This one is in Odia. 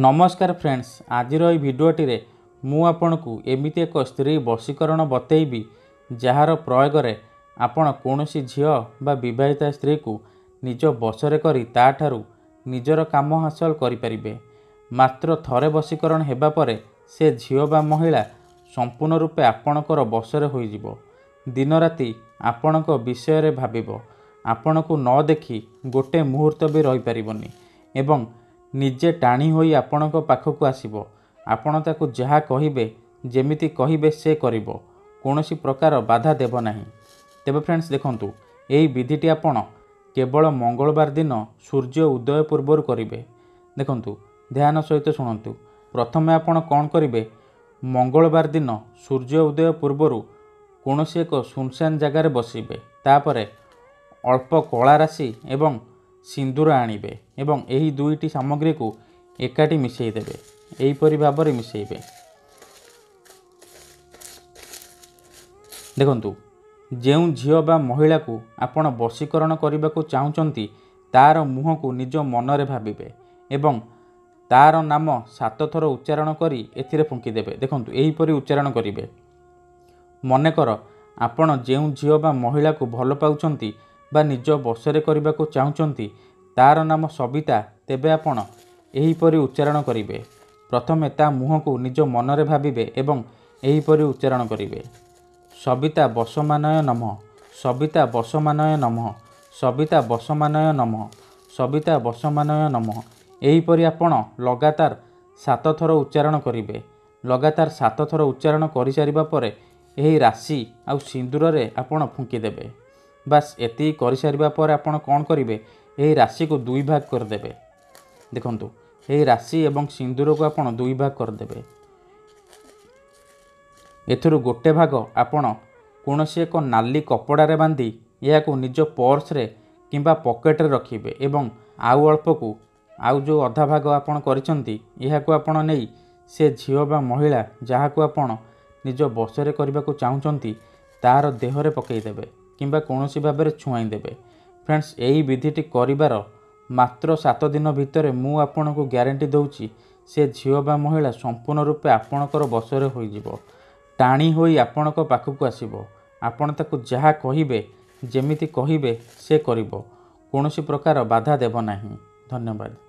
ନମସ୍କାର ଫ୍ରେଣ୍ଡସ୍ ଆଜିର ଏହି ଭିଡ଼ିଓଟିରେ ମୁଁ ଆପଣଙ୍କୁ ଏମିତି ଏକ ସ୍ତ୍ରୀ ବଶୀକରଣ ବତେଇବି ଯାହାର ପ୍ରୟୋଗରେ ଆପଣ କୌଣସି ଝିଅ ବା ବିବାହିତା ସ୍ତ୍ରୀକୁ ନିଜ ବଶରେ କରି ତା'ଠାରୁ ନିଜର କାମ ହାସଲ କରିପାରିବେ ମାତ୍ର ଥରେ ବଶୀକରଣ ହେବା ପରେ ସେ ଝିଅ ବା ମହିଳା ସମ୍ପୂର୍ଣ୍ଣ ରୂପେ ଆପଣଙ୍କର ବଶରେ ହୋଇଯିବ ଦିନରାତି ଆପଣଙ୍କ ବିଷୟରେ ଭାବିବ ଆପଣଙ୍କୁ ନ ଦେଖି ଗୋଟେ ମୁହୂର୍ତ୍ତ ବି ରହିପାରିବନି ଏବଂ ନିଜେ ଟାଣି ହୋଇ ଆପଣଙ୍କ ପାଖକୁ ଆସିବ ଆପଣ ତାକୁ ଯାହା କହିବେ ଯେମିତି କହିବେ ସେ କରିବ କୌଣସି ପ୍ରକାର ବାଧା ଦେବ ନାହିଁ ତେବେ ଫ୍ରେଣ୍ଡସ୍ ଦେଖନ୍ତୁ ଏହି ବିଧିଟି ଆପଣ କେବଳ ମଙ୍ଗଳବାର ଦିନ ସୂର୍ଯ୍ୟ ଉଦୟ ପୂର୍ବରୁ କରିବେ ଦେଖନ୍ତୁ ଧ୍ୟାନ ସହିତ ଶୁଣନ୍ତୁ ପ୍ରଥମେ ଆପଣ କ'ଣ କରିବେ ମଙ୍ଗଳବାର ଦିନ ସୂର୍ଯ୍ୟ ଉଦୟ ପୂର୍ବରୁ କୌଣସି ଏକ ସୁନସାନ ଜାଗାରେ ବସିବେ ତାପରେ ଅଳ୍ପ କଳା ରାଶି ଏବଂ ସିନ୍ଦୁର ଆଣିବେ ଏବଂ ଏହି ଦୁଇଟି ସାମଗ୍ରୀକୁ ଏକାଠି ମିଶାଇଦେବେ ଏହିପରି ଭାବରେ ମିଶାଇବେ ଦେଖନ୍ତୁ ଯେଉଁ ଝିଅ ବା ମହିଳାକୁ ଆପଣ ବଶୀକରଣ କରିବାକୁ ଚାହୁଁଛନ୍ତି ତା'ର ମୁହଁକୁ ନିଜ ମନରେ ଭାବିବେ ଏବଂ ତା'ର ନାମ ସାତ ଥର ଉଚ୍ଚାରଣ କରି ଏଥିରେ ଫୁଙ୍କିଦେବେ ଦେଖନ୍ତୁ ଏହିପରି ଉଚ୍ଚାରଣ କରିବେ ମନେକର ଆପଣ ଯେଉଁ ଝିଅ ବା ମହିଳାକୁ ଭଲ ପାଉଛନ୍ତି ବା ନିଜ ବସରେ କରିବାକୁ ଚାହୁଁଛନ୍ତି ତାର ନାମ ସବିତା ତେବେ ଆପଣ ଏହିପରି ଉଚ୍ଚାରଣ କରିବେ ପ୍ରଥମେ ତା ମୁହଁକୁ ନିଜ ମନରେ ଭାବିବେ ଏବଂ ଏହିପରି ଉଚ୍ଚାରଣ କରିବେ ସବିତା ବସମାନୟ ନମ ସବିତା ବସମାନୟ ନମଃ ସବିତା ବସମାନୟ ନମ ସବିତା ବସମାନୟ ନମ ଏହିପରି ଆପଣ ଲଗାତାର ସାତ ଥର ଉଚ୍ଚାରଣ କରିବେ ଲଗାତାର ସାତ ଥର ଉଚ୍ଚାରଣ କରିସାରିବା ପରେ ଏହି ରାଶି ଆଉ ସିନ୍ଦୁରରେ ଆପଣ ଫୁଙ୍କିଦେବେ ବାସ୍ ଏତିକି କରିସାରିବା ପରେ ଆପଣ କ'ଣ କରିବେ ଏହି ରାଶିକୁ ଦୁଇ ଭାଗ କରିଦେବେ ଦେଖନ୍ତୁ ଏହି ରାଶି ଏବଂ ସିନ୍ଦୁରକୁ ଆପଣ ଦୁଇ ଭାଗ କରିଦେବେ ଏଥିରୁ ଗୋଟେ ଭାଗ ଆପଣ କୌଣସି ଏକ ନାଲି କପଡ଼ାରେ ବାନ୍ଧି ଏହାକୁ ନିଜ ପର୍ସରେ କିମ୍ବା ପକେଟରେ ରଖିବେ ଏବଂ ଆଉ ଅଳ୍ପକୁ ଆଉ ଯେଉଁ ଅଧା ଭାଗ ଆପଣ କରିଛନ୍ତି ଏହାକୁ ଆପଣ ନେଇ ସେ ଝିଅ ବା ମହିଳା ଯାହାକୁ ଆପଣ ନିଜ ବସରେ କରିବାକୁ ଚାହୁଁଛନ୍ତି ତାହାର ଦେହରେ ପକାଇଦେବେ କିମ୍ବା କୌଣସି ଭାବରେ ଛୁଆଇଁ ଦେବେ ଫ୍ରେଣ୍ଡସ୍ ଏହି ବିଧିଟି କରିବାର ମାତ୍ର ସାତ ଦିନ ଭିତରେ ମୁଁ ଆପଣଙ୍କୁ ଗ୍ୟାରେଣ୍ଟି ଦେଉଛି ସେ ଝିଅ ବା ମହିଳା ସମ୍ପୂର୍ଣ୍ଣ ରୂପେ ଆପଣଙ୍କର ବଶରେ ହୋଇଯିବ ଟାଣି ହୋଇ ଆପଣଙ୍କ ପାଖକୁ ଆସିବ ଆପଣ ତାକୁ ଯାହା କହିବେ ଯେମିତି କହିବେ ସେ କରିବ କୌଣସି ପ୍ରକାର ବାଧା ଦେବ ନାହିଁ ଧନ୍ୟବାଦ